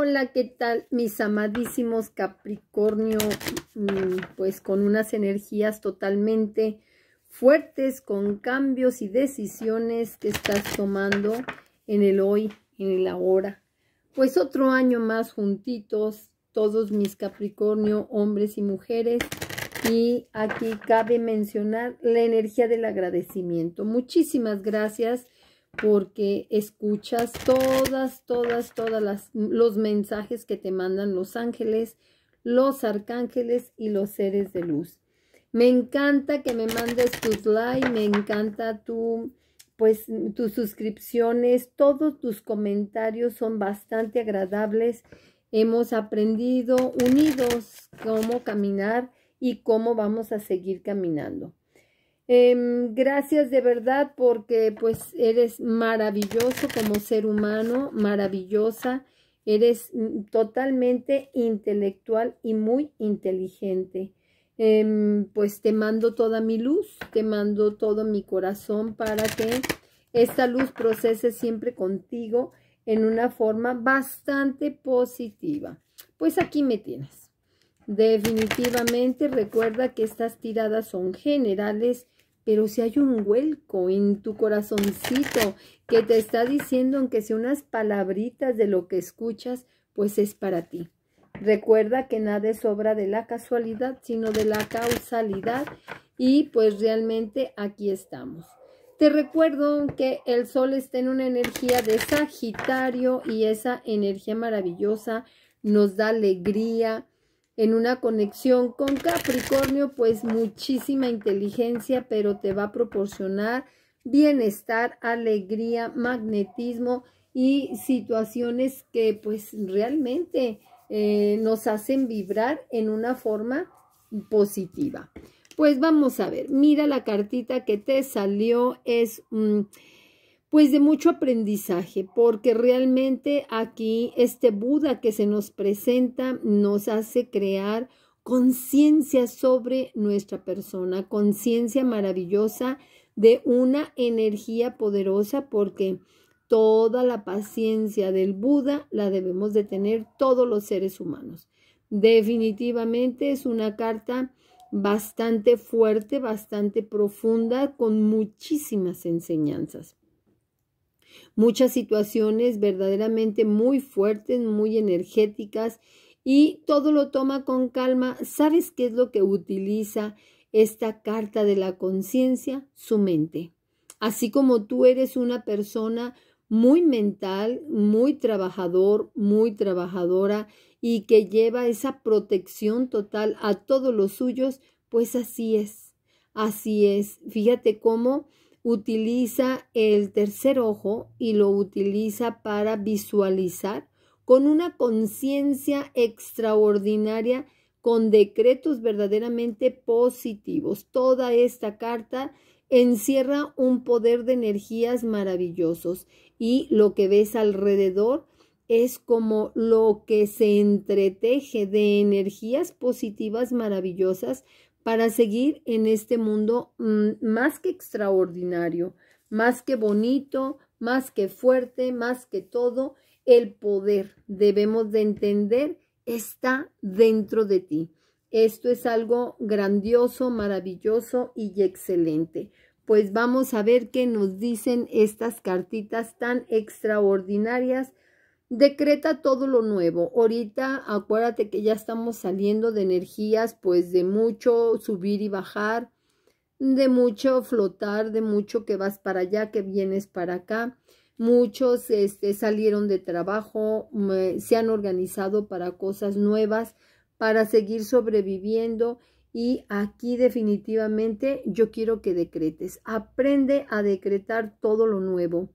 Hola, ¿qué tal mis amadísimos Capricornio? Mm, pues con unas energías totalmente fuertes, con cambios y decisiones que estás tomando en el hoy, en el ahora. Pues otro año más juntitos, todos mis Capricornio, hombres y mujeres. Y aquí cabe mencionar la energía del agradecimiento. Muchísimas gracias porque escuchas todas, todas, todas las, los mensajes que te mandan los ángeles, los arcángeles y los seres de luz. Me encanta que me mandes tus likes, me encanta tu, pues, tus suscripciones, todos tus comentarios son bastante agradables. Hemos aprendido unidos cómo caminar y cómo vamos a seguir caminando. Em, gracias de verdad porque pues eres maravilloso como ser humano, maravillosa. Eres mm, totalmente intelectual y muy inteligente. Em, pues te mando toda mi luz, te mando todo mi corazón para que esta luz procese siempre contigo en una forma bastante positiva. Pues aquí me tienes. Definitivamente recuerda que estas tiradas son generales pero si hay un huelco en tu corazoncito que te está diciendo, aunque sea unas palabritas de lo que escuchas, pues es para ti. Recuerda que nada es obra de la casualidad, sino de la causalidad. Y pues realmente aquí estamos. Te recuerdo que el sol está en una energía de Sagitario y esa energía maravillosa nos da alegría, en una conexión con Capricornio, pues muchísima inteligencia, pero te va a proporcionar bienestar, alegría, magnetismo y situaciones que pues realmente eh, nos hacen vibrar en una forma positiva. Pues vamos a ver, mira la cartita que te salió, es... Mm, pues de mucho aprendizaje, porque realmente aquí este Buda que se nos presenta nos hace crear conciencia sobre nuestra persona, conciencia maravillosa de una energía poderosa, porque toda la paciencia del Buda la debemos de tener todos los seres humanos. Definitivamente es una carta bastante fuerte, bastante profunda, con muchísimas enseñanzas muchas situaciones verdaderamente muy fuertes, muy energéticas y todo lo toma con calma. ¿Sabes qué es lo que utiliza esta carta de la conciencia? Su mente. Así como tú eres una persona muy mental, muy trabajador, muy trabajadora y que lleva esa protección total a todos los suyos, pues así es, así es. Fíjate cómo utiliza el tercer ojo y lo utiliza para visualizar con una conciencia extraordinaria, con decretos verdaderamente positivos. Toda esta carta encierra un poder de energías maravillosos y lo que ves alrededor es como lo que se entreteje de energías positivas maravillosas para seguir en este mundo mm, más que extraordinario, más que bonito, más que fuerte, más que todo, el poder, debemos de entender, está dentro de ti. Esto es algo grandioso, maravilloso y excelente. Pues vamos a ver qué nos dicen estas cartitas tan extraordinarias Decreta todo lo nuevo. Ahorita acuérdate que ya estamos saliendo de energías, pues de mucho subir y bajar, de mucho flotar, de mucho que vas para allá, que vienes para acá. Muchos este, salieron de trabajo, se han organizado para cosas nuevas, para seguir sobreviviendo. Y aquí definitivamente yo quiero que decretes. Aprende a decretar todo lo nuevo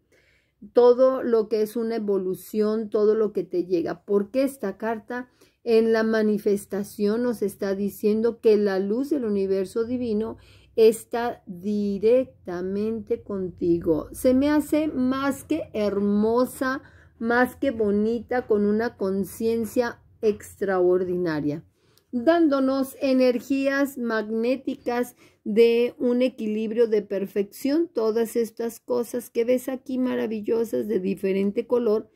todo lo que es una evolución, todo lo que te llega, porque esta carta en la manifestación nos está diciendo que la luz del universo divino está directamente contigo. Se me hace más que hermosa, más que bonita, con una conciencia extraordinaria dándonos energías magnéticas de un equilibrio de perfección. Todas estas cosas que ves aquí maravillosas de diferente color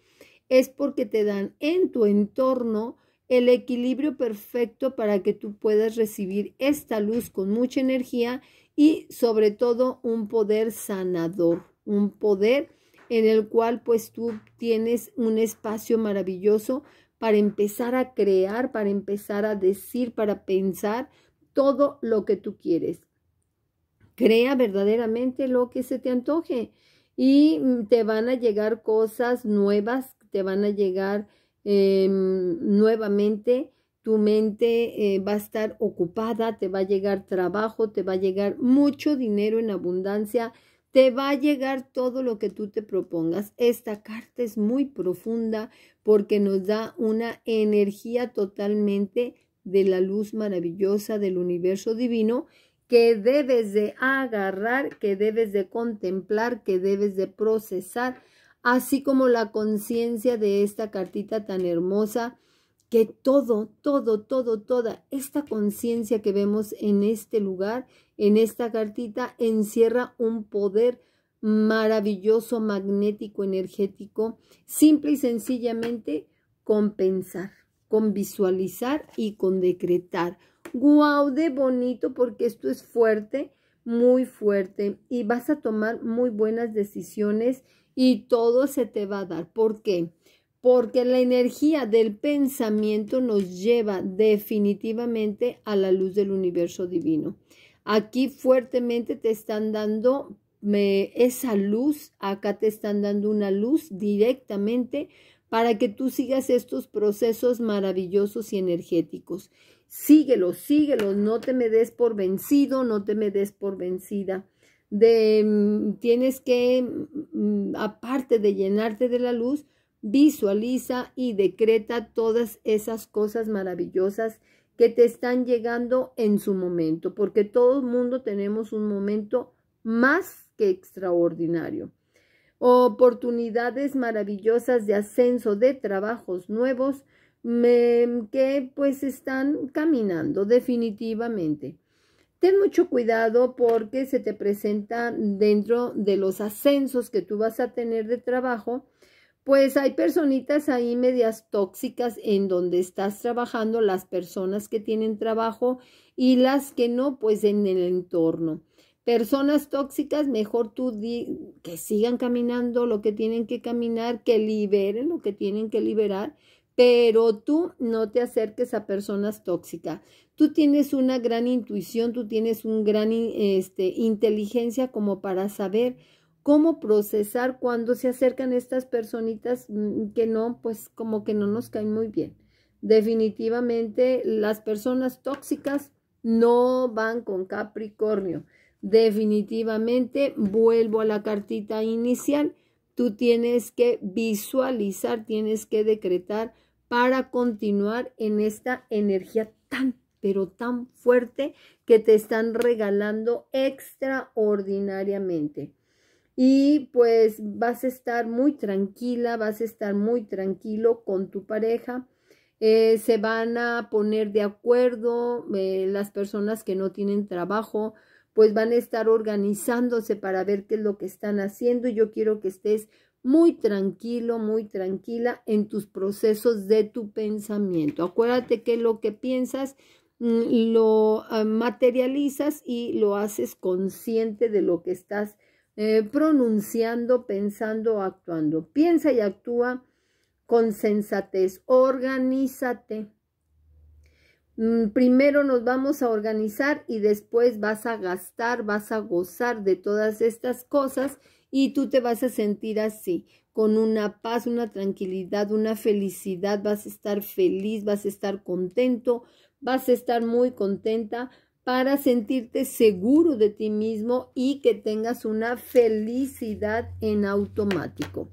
es porque te dan en tu entorno el equilibrio perfecto para que tú puedas recibir esta luz con mucha energía y sobre todo un poder sanador, un poder en el cual pues tú tienes un espacio maravilloso para empezar a crear, para empezar a decir, para pensar todo lo que tú quieres. Crea verdaderamente lo que se te antoje y mm, te van a llegar cosas nuevas, te van a llegar em, nuevamente, tu mente eh, va a estar ocupada, te va a llegar trabajo, te va a llegar mucho dinero en abundancia te va a llegar todo lo que tú te propongas. Esta carta es muy profunda porque nos da una energía totalmente de la luz maravillosa del universo divino que debes de agarrar, que debes de contemplar, que debes de procesar, así como la conciencia de esta cartita tan hermosa que todo, todo, todo, toda esta conciencia que vemos en este lugar, en esta cartita, encierra un poder maravilloso, magnético, energético, simple y sencillamente con pensar, con visualizar y con decretar. ¡Guau! De bonito porque esto es fuerte, muy fuerte y vas a tomar muy buenas decisiones y todo se te va a dar. ¿Por qué? porque la energía del pensamiento nos lleva definitivamente a la luz del universo divino. Aquí fuertemente te están dando esa luz, acá te están dando una luz directamente para que tú sigas estos procesos maravillosos y energéticos. Síguelo, síguelo. no te me des por vencido, no te me des por vencida. De, mm, tienes que, mm, mm, aparte de llenarte de la luz, Visualiza y decreta todas esas cosas maravillosas que te están llegando en su momento, porque todo el mundo tenemos un momento más que extraordinario. Oportunidades maravillosas de ascenso, de trabajos nuevos, que pues están caminando definitivamente. Ten mucho cuidado porque se te presenta dentro de los ascensos que tú vas a tener de trabajo, pues hay personitas ahí medias tóxicas en donde estás trabajando, las personas que tienen trabajo y las que no, pues en el entorno. Personas tóxicas, mejor tú di, que sigan caminando lo que tienen que caminar, que liberen lo que tienen que liberar, pero tú no te acerques a personas tóxicas. Tú tienes una gran intuición, tú tienes una gran este, inteligencia como para saber cómo procesar cuando se acercan estas personitas mm, que no, pues como que no nos caen muy bien. Definitivamente las personas tóxicas no van con Capricornio. Definitivamente, vuelvo a la cartita inicial, tú tienes que visualizar, tienes que decretar para continuar en esta energía tan, pero tan fuerte que te están regalando extraordinariamente y pues vas a estar muy tranquila, vas a estar muy tranquilo con tu pareja. Eh, se van a poner de acuerdo eh, las personas que no tienen trabajo, pues van a estar organizándose para ver qué es lo que están haciendo. Yo quiero que estés muy tranquilo, muy tranquila en tus procesos de tu pensamiento. Acuérdate que lo que piensas mm, lo ah, materializas y lo haces consciente de lo que estás eh, pronunciando, pensando, actuando. Piensa y actúa con sensatez. Organízate. Mm, primero nos vamos a organizar y después vas a gastar, vas a gozar de todas estas cosas y tú te vas a sentir así, con una paz, una tranquilidad, una felicidad, vas a estar feliz, vas a estar contento, vas a estar muy contenta para sentirte seguro de ti mismo y que tengas una felicidad en automático.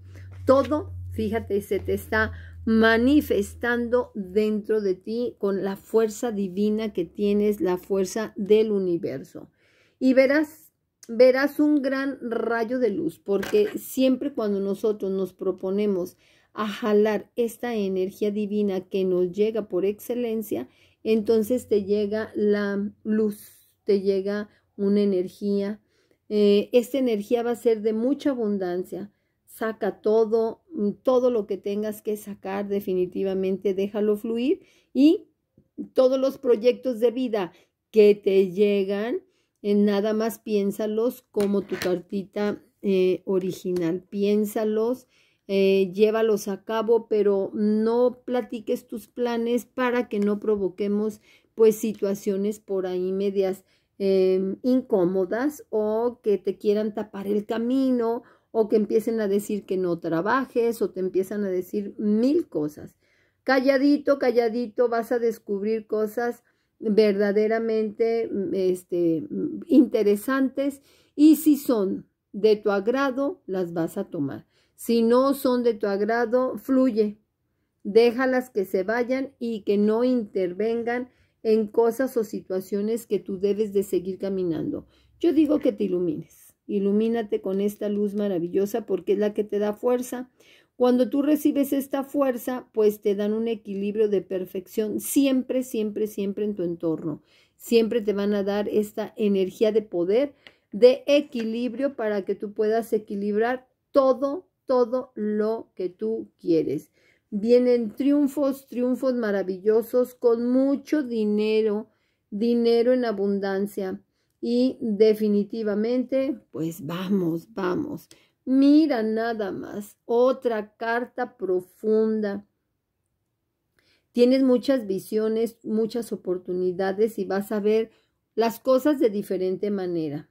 Todo, fíjate, se te está manifestando dentro de ti con la fuerza divina que tienes, la fuerza del universo. Y verás, verás un gran rayo de luz, porque siempre cuando nosotros nos proponemos a jalar esta energía divina que nos llega por excelencia, entonces te llega la luz, te llega una energía. Eh, esta energía va a ser de mucha abundancia. Saca todo, mm, todo lo que tengas que sacar definitivamente, déjalo fluir y todos los proyectos de vida que te llegan, en eh, nada más piénsalos como tu cartita eh, original, piénsalos eh, llévalos a cabo, pero no platiques tus planes para que no provoquemos pues situaciones por ahí medias em, incómodas o que te quieran tapar el camino o que empiecen a decir que no trabajes o te empiezan a decir mil cosas. Calladito, calladito vas a descubrir cosas verdaderamente mm, este, mm, interesantes y si son de tu agrado las vas a tomar. Si no son de tu agrado, fluye. Déjalas que se vayan y que no intervengan en cosas o situaciones que tú debes de seguir caminando. Yo digo que te ilumines. Ilumínate con esta luz maravillosa porque es la que te da fuerza. Cuando tú recibes esta fuerza, pues te dan un equilibrio de perfección siempre, siempre, siempre en tu entorno. Siempre te van a dar esta energía de poder, de equilibrio para que tú puedas equilibrar todo todo lo que tú quieres. Vienen triunfos, triunfos maravillosos con mucho dinero, dinero en abundancia. Y definitivamente, pues vamos, vamos. Mira nada más, otra carta profunda. Tienes muchas visiones, muchas oportunidades y vas a ver las cosas de diferente manera.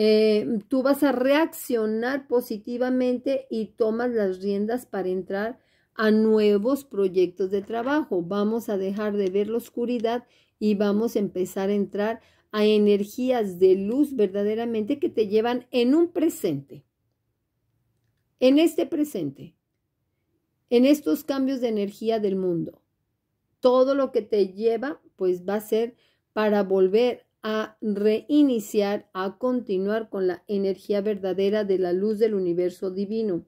Eh, tú vas a reaccionar positivamente y tomas las riendas para entrar a nuevos proyectos de trabajo. Vamos a dejar de ver la oscuridad y vamos a empezar a entrar a energías de luz verdaderamente que te llevan en un presente, en este presente, en estos cambios de energía del mundo. Todo lo que te lleva, pues va a ser para volver a reiniciar, a continuar con la energía verdadera de la luz del universo divino.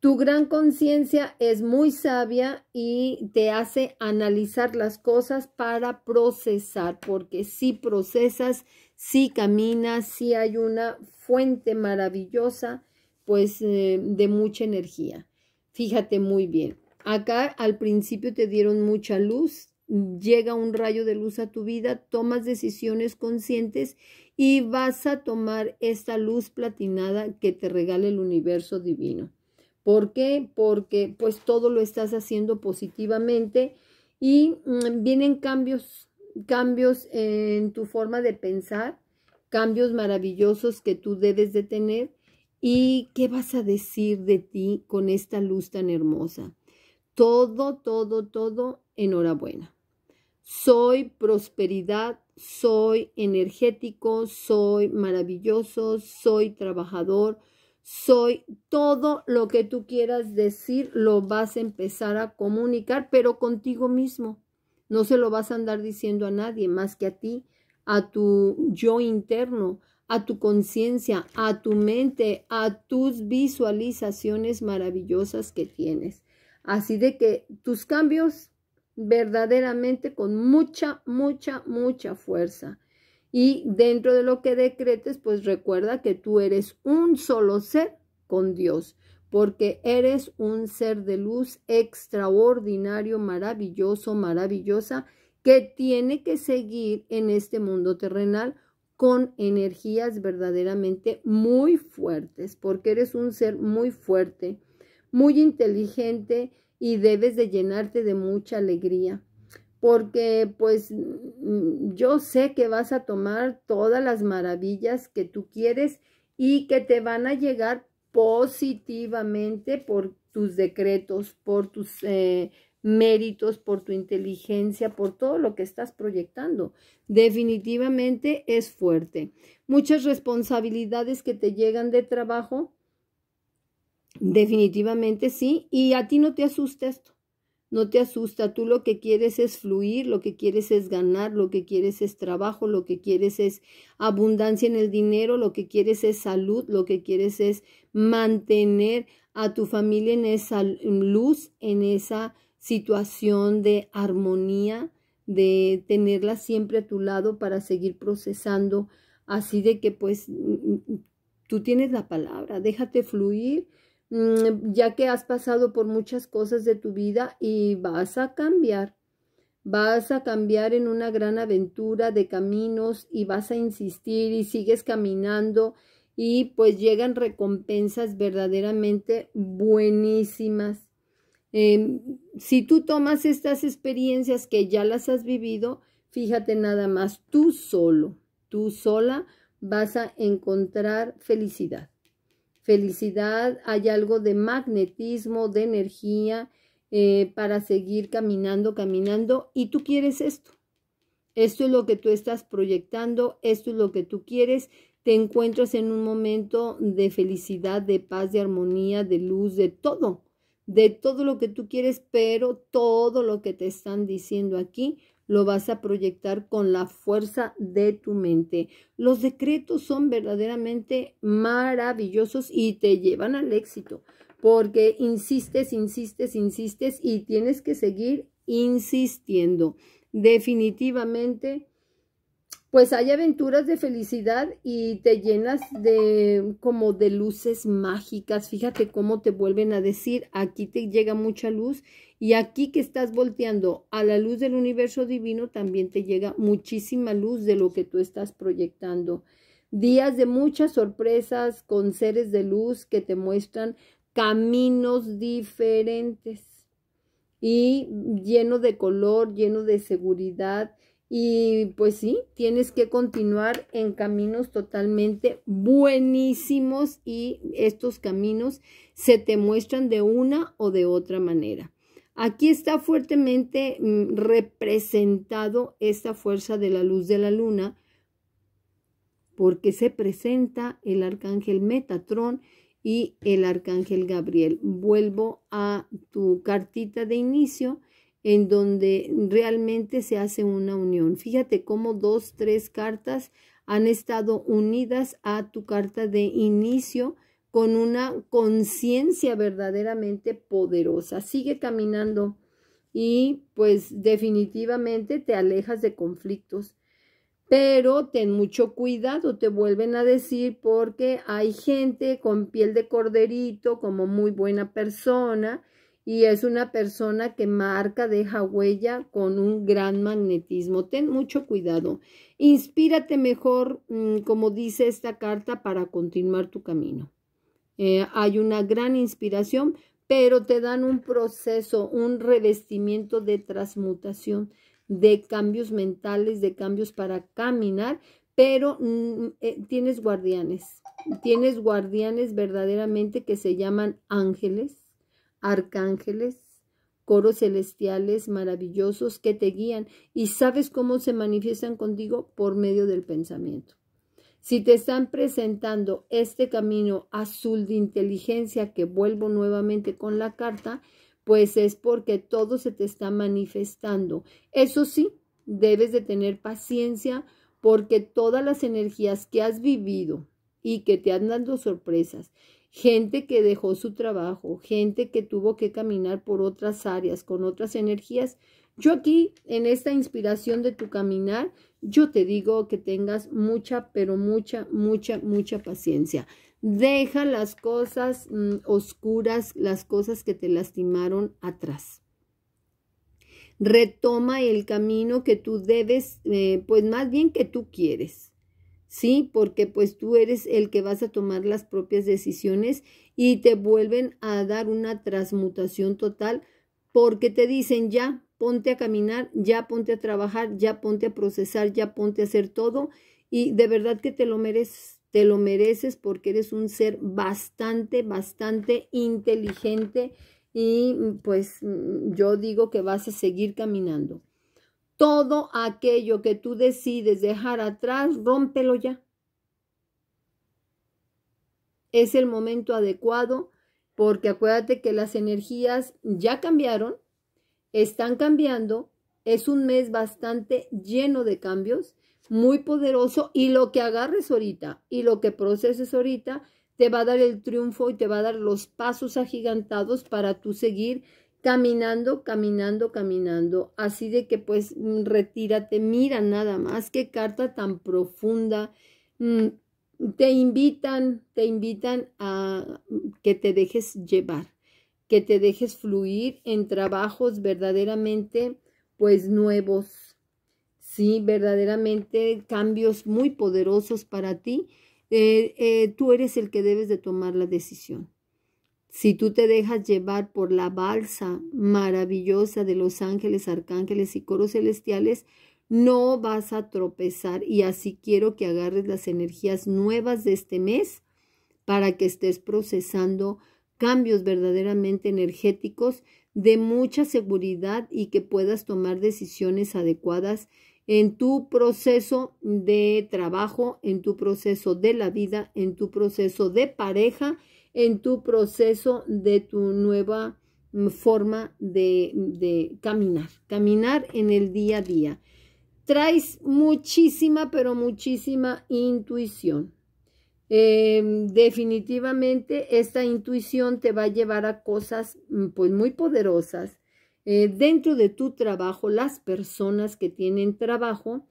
Tu gran conciencia es muy sabia y te hace analizar las cosas para procesar, porque si procesas, si caminas, si hay una fuente maravillosa, pues eh, de mucha energía. Fíjate muy bien. Acá al principio te dieron mucha luz, llega un rayo de luz a tu vida, tomas decisiones conscientes y vas a tomar esta luz platinada que te regala el universo divino. ¿Por qué? Porque pues todo lo estás haciendo positivamente y mm, vienen cambios, cambios en tu forma de pensar, cambios maravillosos que tú debes de tener y qué vas a decir de ti con esta luz tan hermosa. Todo, todo, todo, enhorabuena soy prosperidad, soy energético, soy maravilloso, soy trabajador, soy todo lo que tú quieras decir, lo vas a empezar a comunicar, pero contigo mismo. No se lo vas a andar diciendo a nadie más que a ti, a tu yo interno, a tu conciencia, a tu mente, a tus visualizaciones maravillosas que tienes. Así de que tus cambios verdaderamente con mucha, mucha, mucha fuerza. Y dentro de lo que decretes, pues recuerda que tú eres un solo ser con Dios, porque eres un ser de luz extraordinario, maravilloso, maravillosa, que tiene que seguir en este mundo terrenal con energías verdaderamente muy fuertes, porque eres un ser muy fuerte, muy inteligente, y debes de llenarte de mucha alegría porque pues mm, yo sé que vas a tomar todas las maravillas que tú quieres y que te van a llegar positivamente por tus decretos, por tus eh, méritos, por tu inteligencia, por todo lo que estás proyectando. Definitivamente es fuerte. Muchas responsabilidades que te llegan de trabajo Definitivamente sí, y a ti no te asusta esto, no te asusta, tú lo que quieres es fluir, lo que quieres es ganar, lo que quieres es trabajo, lo que quieres es abundancia en el dinero, lo que quieres es salud, lo que quieres es mantener a tu familia en esa luz, en esa situación de armonía, de tenerla siempre a tu lado para seguir procesando, así de que pues tú tienes la palabra, déjate fluir, Mm, ya que has pasado por muchas cosas de tu vida y vas a cambiar. Vas a cambiar en una gran aventura de caminos y vas a insistir y sigues caminando y pues llegan recompensas verdaderamente buenísimas. Em, si tú tomas estas experiencias que ya las has vivido, fíjate nada más, tú solo, tú sola vas a encontrar felicidad felicidad, hay algo de magnetismo, de energía eh, para seguir caminando, caminando y tú quieres esto. Esto es lo que tú estás proyectando, esto es lo que tú quieres. Te encuentras en un momento de felicidad, de paz, de armonía, de luz, de todo, de todo lo que tú quieres, pero todo lo que te están diciendo aquí lo vas a proyectar con la fuerza de tu mente. Los decretos son verdaderamente maravillosos y te llevan al éxito, porque insistes, insistes, insistes y tienes que seguir insistiendo. Definitivamente, pues hay aventuras de felicidad y te llenas de como de luces mágicas. Fíjate cómo te vuelven a decir, aquí te llega mucha luz y aquí que estás volteando a la luz del universo divino, también te llega muchísima luz de lo que tú estás proyectando. Días de muchas sorpresas con seres de luz que te muestran caminos diferentes y lleno de color, lleno de seguridad. Y pues sí, tienes que continuar en caminos totalmente buenísimos y estos caminos se te muestran de una o de otra manera. Aquí está fuertemente mm, representado esta fuerza de la luz de la luna porque se presenta el arcángel Metatrón y el arcángel Gabriel. Vuelvo a tu cartita de inicio en donde realmente se hace una unión. Fíjate cómo dos, tres cartas han estado unidas a tu carta de inicio con una conciencia verdaderamente poderosa. Sigue caminando y pues definitivamente te alejas de conflictos. Pero ten mucho cuidado, te vuelven a decir porque hay gente con piel de corderito como muy buena persona y es una persona que marca, deja huella con un gran magnetismo. Ten mucho cuidado. Inspírate mejor, mm, como dice esta carta, para continuar tu camino. Eh, hay una gran inspiración, pero te dan un proceso, un revestimiento de transmutación, de cambios mentales, de cambios para caminar, pero mm, eh, tienes guardianes, tienes guardianes verdaderamente que se llaman ángeles, arcángeles, coros celestiales maravillosos que te guían y sabes cómo se manifiestan contigo por medio del pensamiento. Si te están presentando este camino azul de inteligencia, que vuelvo nuevamente con la carta, pues es porque todo se te está manifestando. Eso sí, debes de tener paciencia porque todas las energías que has vivido y que te han dado sorpresas, gente que dejó su trabajo, gente que tuvo que caminar por otras áreas con otras energías, yo aquí en esta inspiración de tu caminar yo te digo que tengas mucha, pero mucha, mucha, mucha paciencia. Deja las cosas mm, oscuras, las cosas que te lastimaron atrás. Retoma el camino que tú debes, eh, pues más bien que tú quieres. ¿sí? Porque pues tú eres el que vas a tomar las propias decisiones y te vuelven a dar una transmutación total porque te dicen ya, ponte a caminar, ya ponte a trabajar, ya ponte a procesar, ya ponte a hacer todo y de verdad que te lo mereces, te lo mereces porque eres un ser bastante, bastante inteligente y pues yo digo que vas a seguir caminando. Todo aquello que tú decides dejar atrás, rómpelo ya. Es el momento adecuado porque acuérdate que las energías ya cambiaron están cambiando, es un mes bastante lleno de cambios, muy poderoso y lo que agarres ahorita y lo que proceses ahorita te va a dar el triunfo y te va a dar los pasos agigantados para tú seguir caminando, caminando, caminando. Así de que pues mm, retírate, mira nada más, qué carta tan profunda. Mm, te invitan, te invitan a que te dejes llevar que te dejes fluir en trabajos verdaderamente pues nuevos. Sí, verdaderamente cambios muy poderosos para ti. Eh, eh, tú eres el que debes de tomar la decisión. Si tú te dejas llevar por la balsa maravillosa de los ángeles, arcángeles y coros celestiales, no vas a tropezar. Y así quiero que agarres las energías nuevas de este mes para que estés procesando cambios verdaderamente energéticos de mucha seguridad y que puedas tomar decisiones adecuadas en tu proceso de trabajo, en tu proceso de la vida, en tu proceso de pareja, en tu proceso de tu nueva mm, forma de, caminar, caminar en el día a día. Traes muchísima, pero muchísima intuición. Em, definitivamente esta intuición te va a llevar a cosas mm, pues muy poderosas. Eh, dentro de tu trabajo, las personas que tienen trabajo,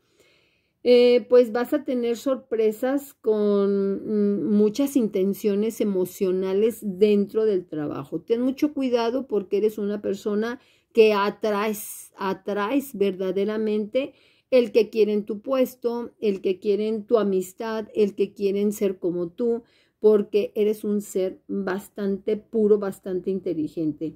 eh, pues vas a tener sorpresas con mm, muchas intenciones emocionales dentro del trabajo. Ten mucho cuidado porque eres una persona que atraes, atraes verdaderamente el que quieren tu puesto, el que quieren tu amistad, el que quieren ser como tú, porque eres un ser bastante puro, bastante inteligente.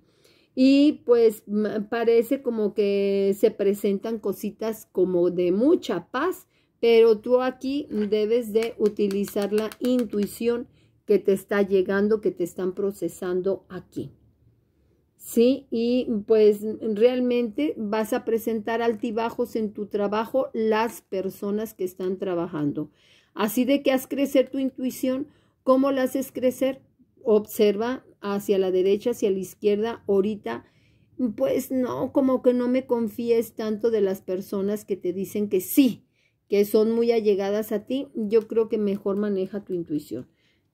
Y pues parece como que se presentan cositas como de mucha paz, pero tú aquí debes de utilizar la intuición que te está llegando, que te están procesando aquí. ¿sí? Y mm, pues mm, realmente vas a presentar altibajos en tu trabajo las personas que están trabajando. Así de que haz crecer tu intuición. ¿Cómo la haces crecer? Observa hacia la derecha, hacia la izquierda, ahorita. Mm, pues no, como que no me confíes tanto de las personas que te dicen que sí, que son muy allegadas a ti. Yo creo que mejor maneja tu intuición.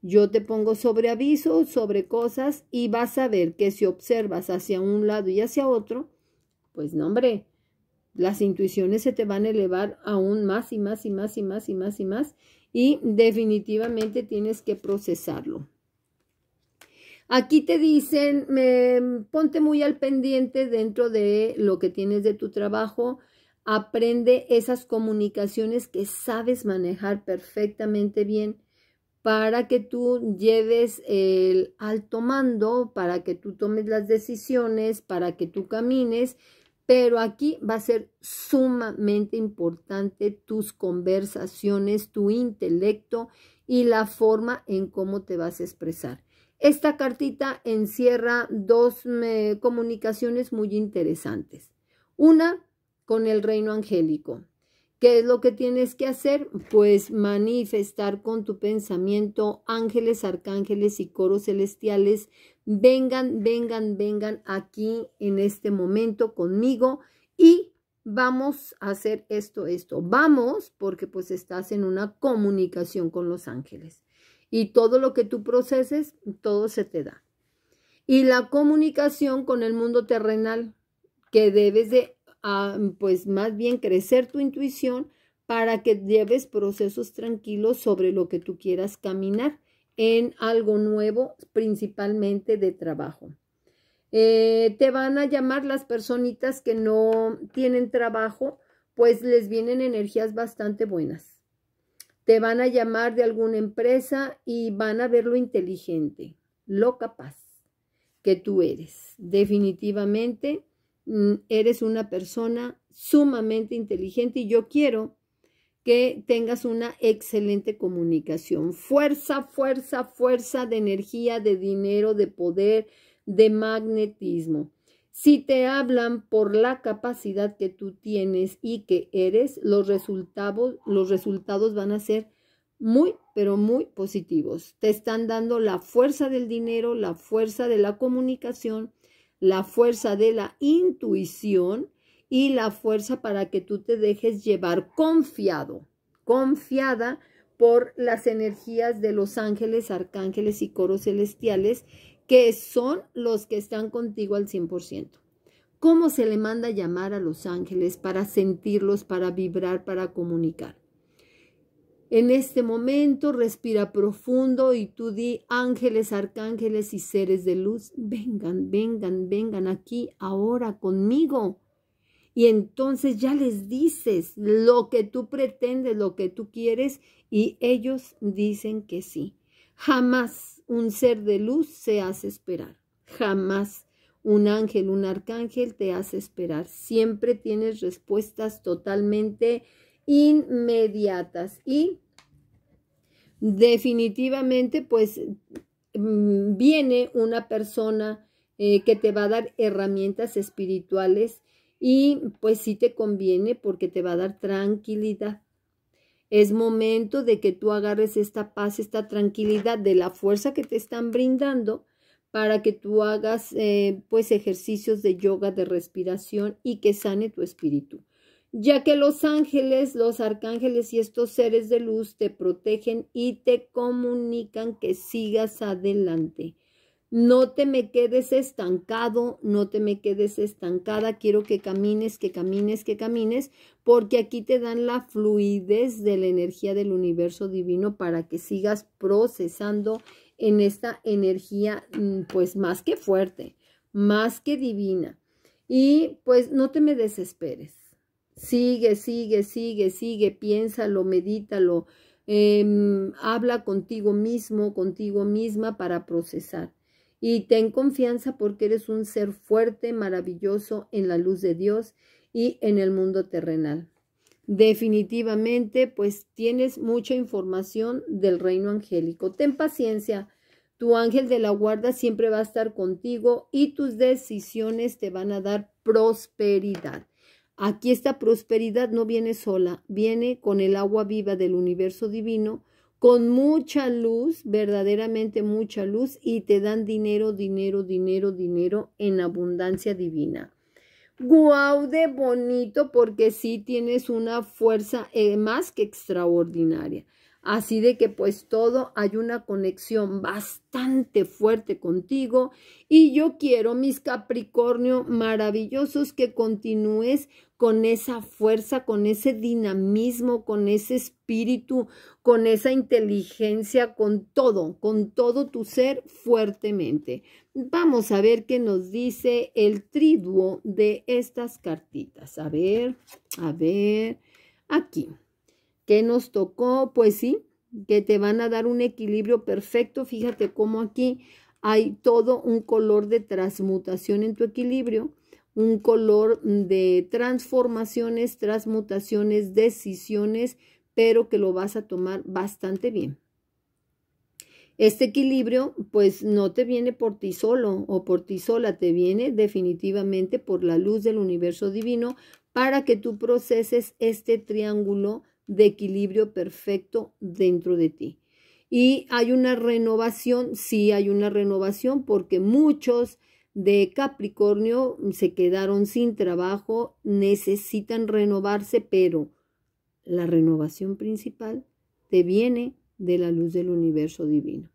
Yo te pongo sobre aviso sobre cosas y vas a ver que si observas hacia un lado y hacia otro, pues no, hombre, las intuiciones se te van a elevar aún más y más y más y más y más y más y definitivamente tienes que procesarlo. Aquí te dicen, me ponte muy al pendiente dentro de lo que tienes de tu trabajo, aprende esas comunicaciones que sabes manejar perfectamente bien para que tú lleves el alto mando, para que tú tomes las decisiones, para que tú camines, pero aquí va a ser sumamente importante tus conversaciones, tu intelecto y la forma en cómo te vas a expresar. Esta cartita encierra dos comunicaciones muy interesantes. Una con el reino angélico, ¿Qué es lo que tienes que hacer? Pues manifestar con tu pensamiento ángeles, arcángeles y coros celestiales. Vengan, vengan, vengan aquí en este momento conmigo y vamos a hacer esto, esto. Vamos porque pues estás en una comunicación con los ángeles. Y todo lo que tú proceses, todo se te da. Y la comunicación con el mundo terrenal, que debes de pues más bien crecer tu intuición para que lleves procesos tranquilos sobre lo que tú quieras caminar en algo nuevo, principalmente de trabajo. Eh, te van a llamar las personitas que no tienen trabajo, pues les vienen energías bastante buenas. Te van a llamar de alguna empresa y van a ver lo inteligente, lo capaz que tú eres. Definitivamente Mm, eres una persona sumamente inteligente y yo quiero que tengas una excelente comunicación. Fuerza, fuerza, fuerza de energía, de dinero, de poder, de magnetismo. Si te hablan por la capacidad que tú tienes y que eres, los resultados, los resultados van a ser muy, pero muy positivos. Te están dando la fuerza del dinero, la fuerza de la comunicación, la fuerza de la intuición y la fuerza para que tú te dejes llevar confiado, confiada por las energías de los ángeles, arcángeles y coros celestiales, que son los que están contigo al 100%. ¿Cómo se le manda llamar a los ángeles para sentirlos, para vibrar, para comunicar? En este momento respira profundo y tú di ángeles, arcángeles y seres de luz, vengan, vengan, vengan aquí ahora conmigo. Y entonces ya les dices lo que tú pretendes, lo que tú quieres y ellos dicen que sí. Jamás un ser de luz se hace esperar. Jamás un ángel, un arcángel te hace esperar. Siempre tienes respuestas totalmente inmediatas y definitivamente pues mm, viene una persona eh, que te va a dar herramientas espirituales y pues sí te conviene porque te va a dar tranquilidad. Es momento de que tú agarres esta paz, esta tranquilidad de la fuerza que te están brindando para que tú hagas eh, pues ejercicios de yoga, de respiración y que sane tu espíritu ya que los ángeles, los arcángeles y estos seres de luz te protegen y te comunican que sigas adelante. No te me quedes estancado, no te me quedes estancada, quiero que camines, que camines, que camines, porque aquí te dan la fluidez de la energía del universo divino para que sigas procesando en esta energía mm, pues más que fuerte, más que divina. Y pues no te me desesperes Sigue, sigue, sigue, sigue, piénsalo, medítalo, em, habla contigo mismo, contigo misma para procesar. Y ten confianza porque eres un ser fuerte, maravilloso en la luz de Dios y en el mundo terrenal. Definitivamente, pues tienes mucha información del reino angélico. Ten paciencia. Tu ángel de la guarda siempre va a estar contigo y tus decisiones te van a dar prosperidad. Aquí esta prosperidad no viene sola, viene con el agua viva del universo divino, con mucha luz, verdaderamente mucha luz, y te dan dinero, dinero, dinero, dinero en abundancia divina. Guau de bonito, porque sí tienes una fuerza eh, más que extraordinaria. Así de que pues todo hay una conexión bastante fuerte contigo y yo quiero mis Capricornio maravillosos que continúes con esa fuerza, con ese dinamismo, con ese espíritu, con esa inteligencia, con todo, con todo tu ser fuertemente. Vamos a ver qué nos dice el triduo de estas cartitas. A ver, a ver, aquí que nos tocó, pues sí, que te van a dar un equilibrio perfecto. Fíjate cómo aquí hay todo un color de transmutación en tu equilibrio, un color de transformaciones, transmutaciones, decisiones, pero que lo vas a tomar bastante bien. Este equilibrio, pues no te viene por ti solo o por ti sola, te viene definitivamente por la luz del universo divino para que tú proceses este triángulo de equilibrio perfecto dentro de ti. Y hay una renovación, sí hay una renovación porque muchos de Capricornio se quedaron sin trabajo, necesitan renovarse, pero la renovación principal te viene de la luz del universo divino.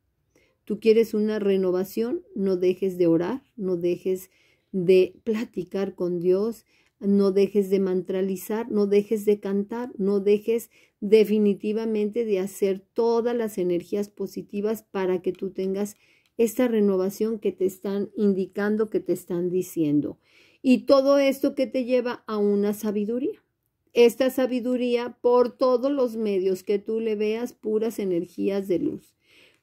Tú quieres una renovación, no dejes de orar, no dejes de platicar con Dios, no dejes de mantralizar, no dejes de cantar, no dejes definitivamente de hacer todas las energías positivas para que tú tengas esta renovación que te están indicando, que te están diciendo. Y todo esto que te lleva a una sabiduría. Esta sabiduría por todos los medios que tú le veas puras energías de luz.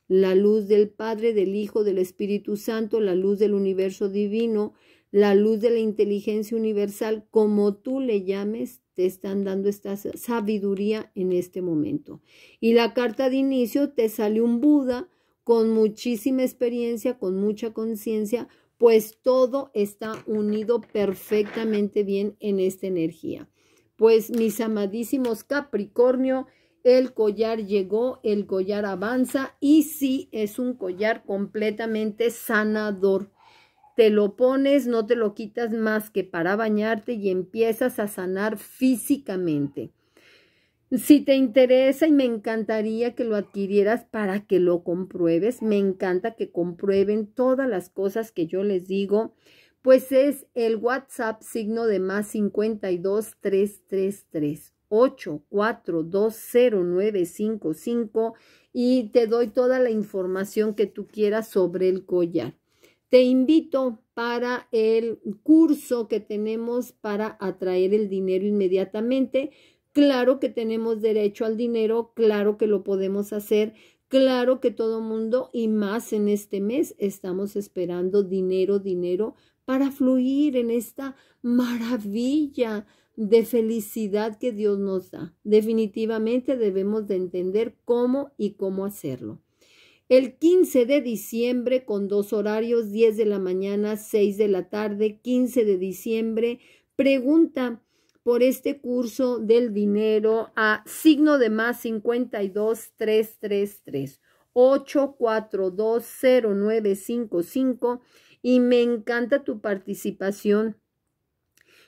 La luz del Padre, del Hijo, del Espíritu Santo, la luz del universo divino, la luz de la inteligencia universal, como tú le llames, te están dando esta sabiduría en este momento. Y la carta de inicio te sale un Buda con muchísima experiencia, con mucha conciencia, pues todo está unido perfectamente bien en esta energía. Pues mis amadísimos Capricornio, el collar llegó, el collar avanza y sí es un collar completamente sanador te lo pones, no te lo quitas más que para bañarte y empiezas a sanar físicamente. Si te interesa y me encantaría que lo adquirieras para que lo compruebes, me encanta que comprueben todas las cosas que yo les digo, pues es el WhatsApp signo de más 52 333 8420955 y te doy toda la información que tú quieras sobre el collar. Te invito para el curso que tenemos para atraer el dinero inmediatamente. Claro que tenemos derecho al dinero, claro que lo podemos hacer, claro que todo mundo y más en este mes estamos esperando dinero, dinero para fluir en esta maravilla de felicidad que Dios nos da. Definitivamente debemos de entender cómo y cómo hacerlo el 15 de diciembre con dos horarios, 10 de la mañana, 6 de la tarde, 15 de diciembre. Pregunta por este curso del dinero a signo de más 52333 cinco y me encanta tu participación.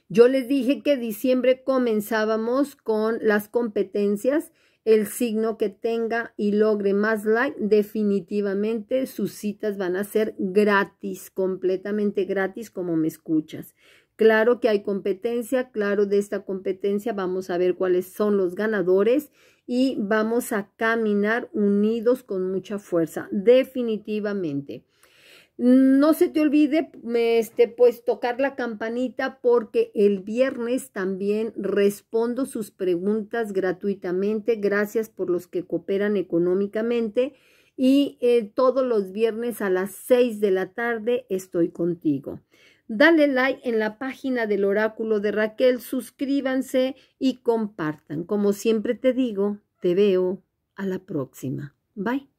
Yo les dije que diciembre comenzábamos con las competencias el signo que tenga y logre más like, definitivamente sus citas van a ser gratis, completamente gratis como me escuchas. Claro que hay competencia, claro de esta competencia vamos a ver cuáles son los ganadores y vamos a caminar unidos con mucha fuerza, definitivamente. No se te olvide, este, pues, tocar la campanita porque el viernes también respondo sus preguntas gratuitamente. Gracias por los que cooperan económicamente. Y eh, todos los viernes a las 6 de la tarde estoy contigo. Dale like en la página del oráculo de Raquel, suscríbanse y compartan. Como siempre te digo, te veo a la próxima. Bye.